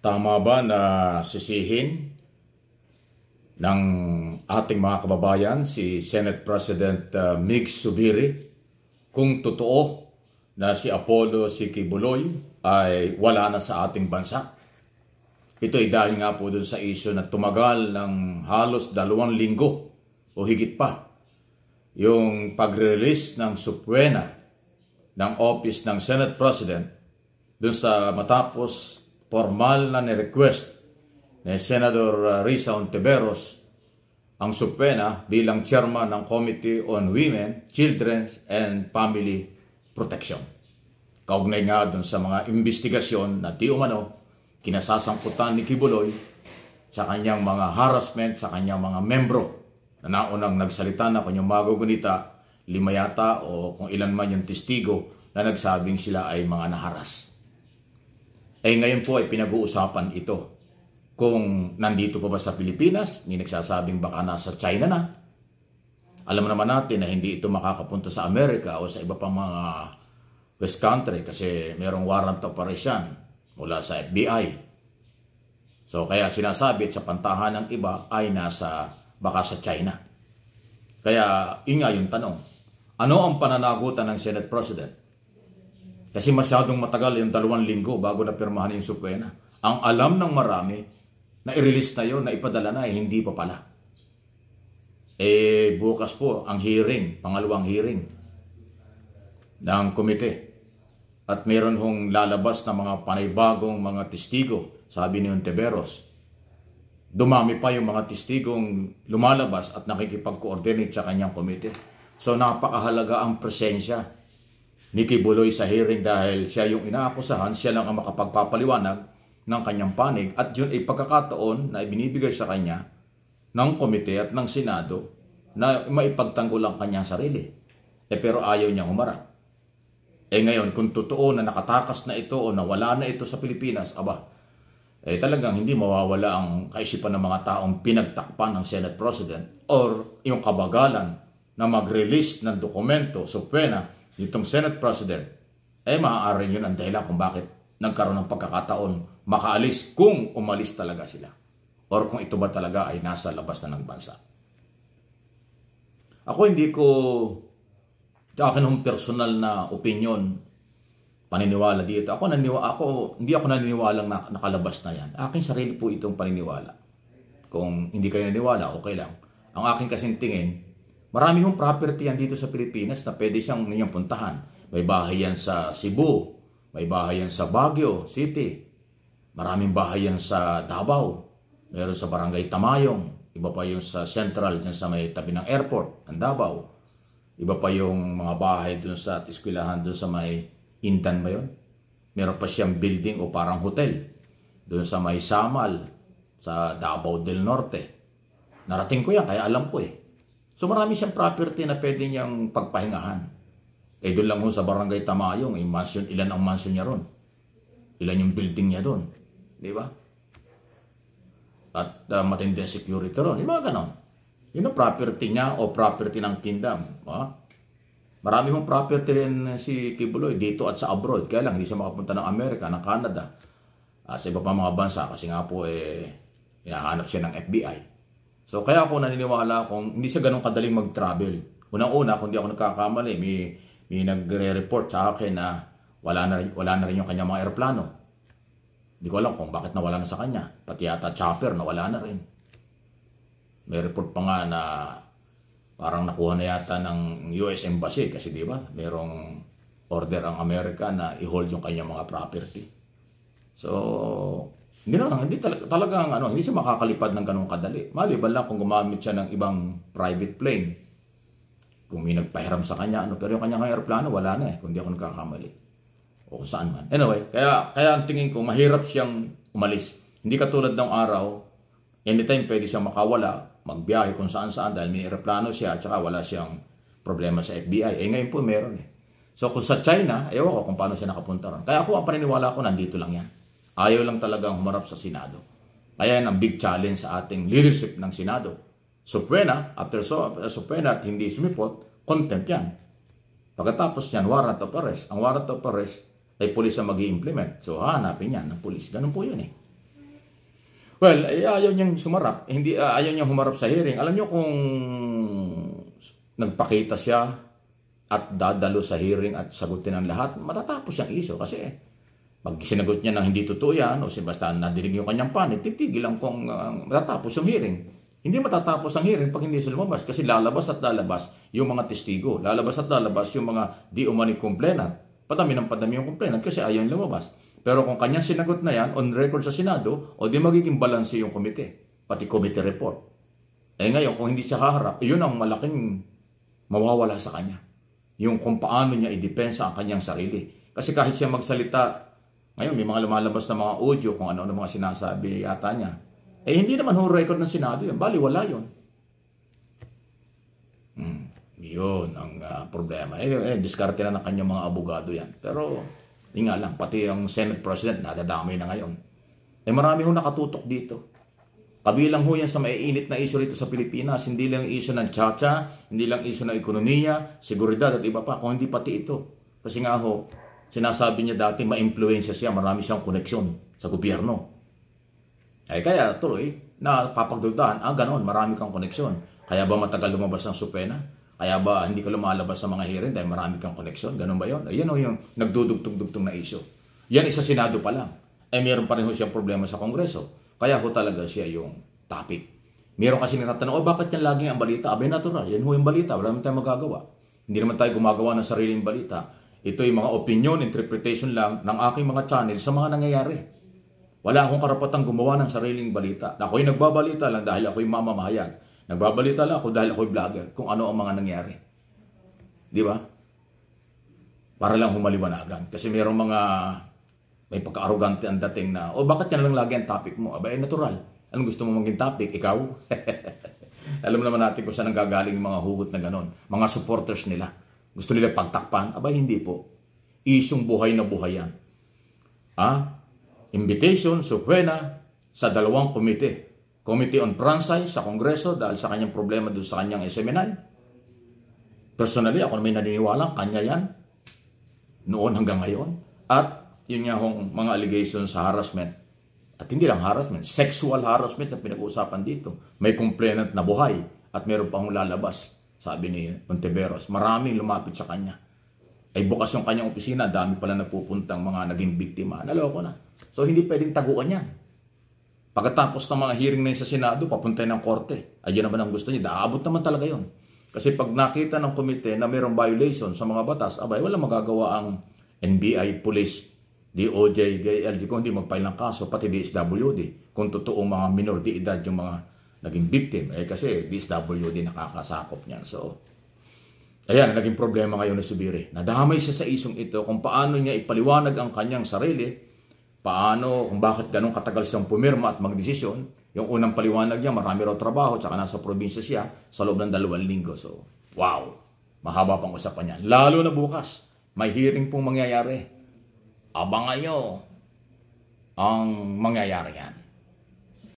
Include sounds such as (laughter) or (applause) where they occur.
Tama ba na sisihin ng ating mga kababayan si Senate President uh, Mig Subiri kung totoo na si Apollo si Kibuloy ay wala na sa ating bansa? Ito ay dahil nga po doon sa iso na tumagal ng halos dalawang linggo o higit pa yung pag-release ng supwena ng office ng Senate President dun sa matapos formal na ni-request ni Senator uh, Risa Ontiveros ang supena bilang chairman ng Committee on Women, Children, and Family Protection. Kaugnay nga dun sa mga investigasyon na di umano kinasasangkutan ni Kibuloy sa kanyang mga harassment sa kanyang mga membro na naunang nagsalita na kanyang magugunita, lima yata o kung ilan man yung testigo na nagsabing sila ay mga naharas. Eh ngayon po ay pinag-uusapan ito. Kung nandito pa ba sa Pilipinas, ni nagsasabing baka nasa China na. Alam naman natin na hindi ito makakapunta sa Amerika o sa iba pang mga West country kasi merong warrant of arrest mula sa FBI. So kaya sinasabi sa pantahan ng iba ay nasa baka sa China. Kaya inga yung tanong, ano ang pananagutan ng Senate President kasi masyadong matagal yung dalawang linggo bago na pirmahan yung subpoena. Ang alam ng marami na i-release na yun, na ipadala na, eh, hindi pa pala. Eh, bukas po ang hearing, pangalawang hearing ng komite. At meron hong lalabas na mga panaybagong mga testigo, sabi ni Ontiveros. Dumami pa yung mga testigong lumalabas at nakikipag-coordinate sa kanyang komite. So napakahalaga ang presensya ni Tibuloy sa hearing dahil siya yung inaakusahan, siya lang ang makapagpapaliwanag ng kanyang panig at yun ay pagkakataon na ibinibigay sa kanya ng komite at ng Senado na maipagtanggol ang kanyang sarili. Eh pero ayaw niya humarap. Eh ngayon, kung totoo na nakatakas na ito o nawala na ito sa Pilipinas, aba, eh talagang hindi mawawala ang kaisipan ng mga taong pinagtakpan ng Senate President or yung kabagalan na mag-release ng dokumento, supena, nitong Senate President, ay eh, maaari yun ang dahilan kung bakit nagkaroon ng pagkakataon makaalis kung umalis talaga sila or kung ito ba talaga ay nasa labas na ng bansa. Ako hindi ko sa akin ng personal na opinion, paniniwala dito. Ako naniniwala ako, hindi ako naniniwala na nakalabas na 'yan. Akin sarili po itong paniniwala. Kung hindi kayo naniniwala, okay lang. Ang akin kasing tingin, Marami hong property yan dito sa Pilipinas na pwede siyang niyang puntahan. May bahay yan sa Cebu, may bahay yan sa Baguio City, maraming bahay yan sa Davao, meron sa Barangay Tamayong, iba pa yung sa Central, yan sa may tabi ng airport, ang Davao. Iba pa yung mga bahay dun sa at eskwelahan dun sa may Intan ba yun? Meron pa siyang building o parang hotel dun sa may Samal, sa Davao del Norte. Narating ko yan, kaya alam ko eh. So marami siyang property na pwede niyang pagpahingahan. Eh doon lang ho sa barangay Tamayong, eh, mansion, ilan ang mansion niya ron? Ilan yung building niya doon? Di ba? At uh, matindi security ron. Yung mga ganon. Yun ang property niya o property ng kingdom. Ha? Marami hong property rin si Kibuloy dito at sa abroad. Kaya lang hindi siya makapunta ng Amerika, ng Canada, at ah, sa iba pa mga bansa kasi nga po eh, hinahanap siya ng FBI. So kaya ako naniniwala kung hindi siya ganun kadaling mag-travel. Unang-una, kung di ako nagkakamali, may, may nagre-report sa akin na wala na, wala na rin yung kanya mga aeroplano. Hindi ko alam kung bakit nawala na sa kanya. Pati yata chopper, nawala na rin. May report pa nga na parang nakuha na yata ng US Embassy kasi di ba merong order ang Amerika na i-hold yung kanyang mga property. So, hindi na, hindi talaga, talaga ang ano, hindi siya makakalipad ng ganong kadali. Maliban lang kung gumamit siya ng ibang private plane. Kung may nagpahiram sa kanya, ano, pero yung kanyang aeroplano, wala na eh, kundi ako nagkakamali. O kung saan man. Anyway, kaya, kaya ang tingin ko, mahirap siyang umalis. Hindi katulad ng araw, anytime pwede siyang makawala, magbiyahe kung saan saan dahil may aeroplano siya at saka wala siyang problema sa FBI. Eh ngayon po meron eh. So kung sa China, ayaw ko kung paano siya nakapunta ron. Kaya ako ang paniniwala ko, nandito lang yan. Ayaw lang talaga humarap sa Senado. Kaya yan ang big challenge sa ating leadership ng Senado. Suprena, after so, uh, Suprena at hindi sumipot, contempt yan. Pagkatapos yan, warrant of arrest. Ang warrant of arrest ay pulis ang mag implement So hanapin yan ng pulis. Ganun po yun eh. Well, ay, eh, ayaw niyang sumarap. Eh, hindi, uh, ayaw niyang humarap sa hearing. Alam niyo kung nagpakita siya at dadalo sa hearing at sagutin ang lahat, matatapos yung iso kasi pag sinagot niya ng hindi totoo yan, o si basta nadinig yung kanyang panig, eh, titigil lang kung uh, ah, matatapos yung hearing. Hindi matatapos ang hearing pag hindi sila lumabas kasi lalabas at lalabas yung mga testigo. Lalabas at lalabas yung mga di umani complainant. Padami ng padami yung complainant kasi ayaw lumabas. Pero kung kanyang sinagot na yan, on record sa Senado, o di magiging balanse yung komite, pati committee report. Eh ngayon, kung hindi siya haharap, yun ang malaking mawawala sa kanya. Yung kung paano niya idepensa ang kanyang sarili. Kasi kahit siya magsalita ngayon, may mga lumalabas na mga audio kung ano-ano mga sinasabi yata niya. Eh, hindi naman ho record ng Senado yun. Bali, wala yun. Hmm, yun ang uh, problema. Eh, eh diskarte na ng kanyang mga abogado yan. Pero, yun nga lang, pati ang Senate President, nadadami na ngayon. Eh, marami ho nakatutok dito. Kabilang ho yan sa maiinit na iso rito sa Pilipinas. Hindi lang iso ng chacha, hindi lang iso ng ekonomiya, seguridad at iba pa, kung hindi pati ito. Kasi nga ho, Sinasabi niya dati, ma-influensya siya, marami siyang koneksyon sa gobyerno. Ay eh, kaya tuloy, napapagdudahan, ah ganoon, marami kang koneksyon. Kaya ba matagal lumabas ang supena? Kaya ba hindi ka lumalabas sa mga hearing dahil marami kang koneksyon? Ganon ba yun? Ayan o yung nagdudugtong-dugtong na isyo. Yan isa sinado pa lang. Eh meron pa rin ho siyang problema sa Kongreso. Kaya ho talaga siya yung topic. Meron kasi nagtatanong, oh bakit yan laging ang balita? Abay natural, yan ho yung balita, wala naman tayong magagawa. Hindi naman tayo gumagawa ng sariling balita ito ay mga opinion, interpretation lang ng aking mga channel sa mga nangyayari. Wala akong karapatang gumawa ng sariling balita. Ako'y nagbabalita lang dahil ako'y mamamahayan. Nagbabalita lang ako dahil ako'y vlogger kung ano ang mga nangyayari. Di ba? Para lang humaliwanagan. Kasi mayroong mga may pagka-arrogante ang dating na, oh, bakit yan lang lagi ang topic mo? Aba, eh, natural. Anong gusto mo maging topic? Ikaw? (laughs) Alam naman natin kung saan ang gagaling mga hugot na ganon. Mga supporters nila. Gusto nila pagtakpan? Aba, hindi po. Isyong buhay na buhay yan. Ah, invitation, sukwena, sa dalawang komite. Committee on Franchise sa Kongreso dahil sa kanyang problema doon sa kanyang seminal. Personally, ako may naniniwala, kanya yan. Noon hanggang ngayon. At yun nga hong mga allegations sa harassment. At hindi lang harassment, sexual harassment na pinag-uusapan dito. May complainant na buhay at meron pang lalabas sabi ni Ontiveros. Maraming lumapit sa kanya. Ay bukas yung kanyang opisina, dami pala nagpupuntang mga naging biktima. Naloko na. So hindi pwedeng taguan niya. Pagkatapos ng mga hearing na sa Senado, papuntay ng korte. Ayun naman ang gusto niya. Daabot naman talaga yon. Kasi pag nakita ng komite na mayroong violation sa mga batas, abay, wala magagawa ang NBI, police, DOJ, DILG, kung hindi magpail ng kaso, pati DSWD, kung totoong mga minor de edad yung mga naging victim. Eh kasi DSWD nakakasakop niyan. So, ayan, naging problema ngayon ni Subiri. Nadamay siya sa isong ito kung paano niya ipaliwanag ang kanyang sarili, paano, kung bakit ganun katagal siyang pumirma at magdesisyon. Yung unang paliwanag niya, marami raw trabaho, tsaka nasa probinsya siya sa loob ng dalawang linggo. So, wow! Mahaba pang usapan niyan. Lalo na bukas, may hearing pong mangyayari. Abang nyo ang mangyayari yan.